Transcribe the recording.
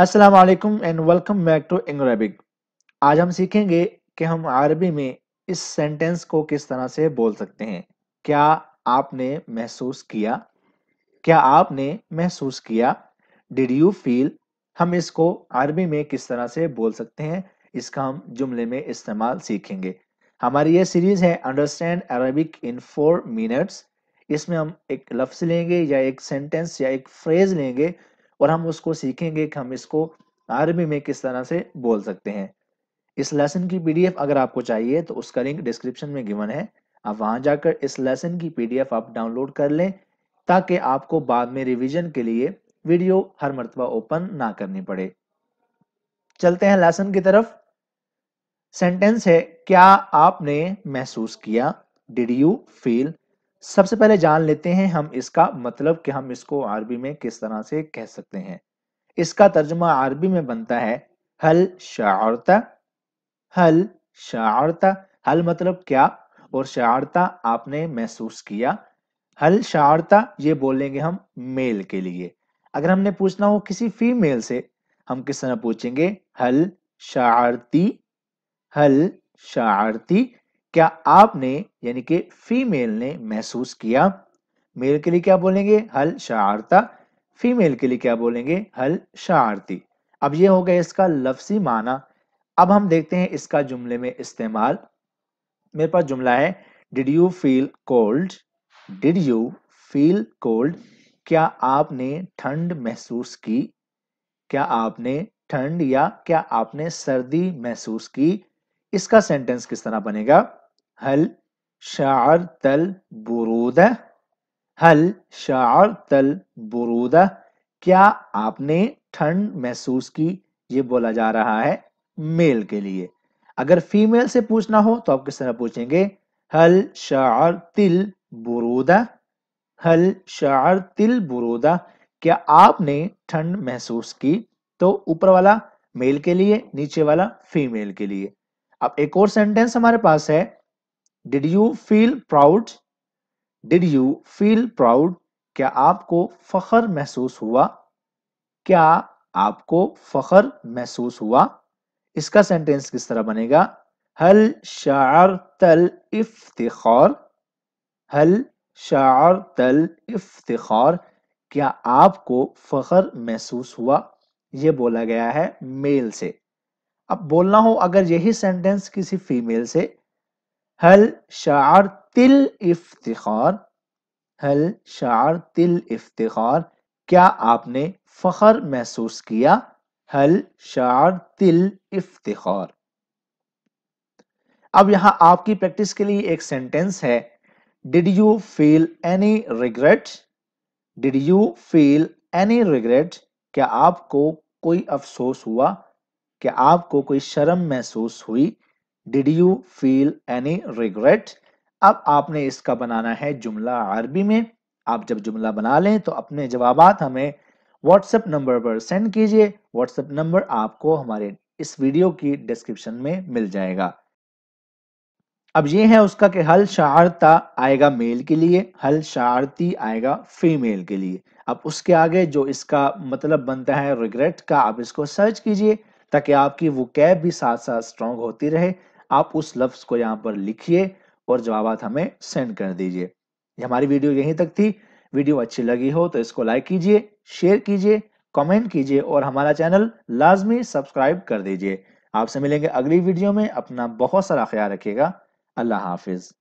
अस्सलाम वालेकुम and welcome back to इंग्रो अरबिक आज हम सीखेंगे कि हम अरबी में इस सेंटेंस को किस तरह से बोल सकते हैं क्या आपने महसूस किया क्या आपने महसूस किया डिड यू फील हम इसको अरबी में किस तरह से बोल सकते हैं इसका हम जुमले में इस्तेमाल सीखेंगे हमारी ये सीरीज़ है understand Arabic in four minutes इसमें हम एक लफ्ज़ लेंगे या एक सेंटेंस या एक फ्रेज़ लेंगे और हम उसको सीखेंगे कि हम इसको आर्मी में किस तरह से बोल सकते हैं इस लेसन की पीडीएफ अगर आपको चाहिए तो उसका लिंक डिस्क्रिप्शन में गिवन है आप वहां जाकर इस लेसन की पीडीएफ आप डाउनलोड कर लें ताकि आपको बाद में रिवीजन के लिए वीडियो हर मरतबा ओपन ना करनी पड़े चलते हैं लेसन की तरफ सेंटेंस है क्या आपने महसूस किया डिड यू फील सबसे पहले जान लेते हैं हम इसका मतलब कि हम इसको अरबी में किस तरह से कह सकते हैं इसका तर्जुमा अरबी में बनता है हल शारता हल शारता हल मतलब क्या और शारता आपने महसूस किया हल शारता ये बोलेंगे हम मेल के लिए अगर हमने पूछना हो किसी फीमेल से हम किस तरह पूछेंगे हल शारती हल शारती क्या आपने यानी कि फीमेल ने महसूस किया मेल के लिए क्या बोलेंगे हल शारता फीमेल के लिए क्या बोलेंगे हल शारती अब ये हो गया इसका लफ्सी माना अब हम देखते हैं इसका जुमले में इस्तेमाल मेरे पास जुमला है did you feel cold did you feel cold क्या आपने ठंड महसूस की क्या आपने ठंड या क्या आपने सर्दी महसूस की इसका सेंटेंस किस तरह बनेगा هل شعرت البرودة هل شعرت البرودة क्या आपने ठंड महसूस की ये बोला जा रहा है मेल के लिए अगर फीमेल से पूछना हो तो आप किस तरह पूछेंगे हल शार तिल बुरूद हल शार तिल बुरूद क्या आपने ठंड महसूस की तो ऊपर वाला मेल के लिए नीचे वाला फीमेल के लिए अब एक और सेंटेंस हमारे पास है did you feel proud did you feel proud क्या आपको फखर महसूस हुआ क्या आपको फखर महसूस हुआ इसका सेंटेंस किस तरह बनेगा हल शार तल इफ्तिखार हल शार तल इफ्तिखार क्या आपको फखर महसूस हुआ ये बोला गया है मेल से अब बोलना हो अगर यही सेंटेंस किसी फीमेल से हल शार तिल इफ्तार हल शार तिल इफ्तार क्या आपने फखर महसूस किया हल शार तिल इफ्तार अब यहां आपकी प्रैक्टिस के लिए एक सेंटेंस है did you feel any regret did you feel any regret क्या आपको कोई अफसोस हुआ क्या आपको कोई शर्म महसूस हुई did you feel any regret अब आपने इसका बनाना है जुमला अरबी में आप जब जुमला बना लें तो अपने जवाब हमें व्हाट्सएप नंबर पर सेंड कीजिए व्हाट्सएप नंबर आपको हमारे इस वीडियो की डिस्क्रिप्शन में मिल जाएगा अब ये है उसका कि हल शारता आएगा मेल के लिए हल शारती आएगा फीमेल के लिए अब उसके आगे जो इसका मतलब बनता है रिग्रेट का आप इसको सर्च कीजिए ताकि आपकी वो कैब भी साथ साथ स्ट्रांग होती रहे आप उस लफ्ज को यहाँ पर लिखिए और जवाब हमें सेंड कर दीजिए हमारी वीडियो यहीं तक थी वीडियो अच्छी लगी हो तो इसको लाइक कीजिए शेयर कीजिए कमेंट कीजिए और हमारा चैनल लाजमी सब्सक्राइब कर दीजिए आपसे मिलेंगे अगली वीडियो में अपना बहुत सारा ख्याल रखिएगा अल्लाह हाफिज़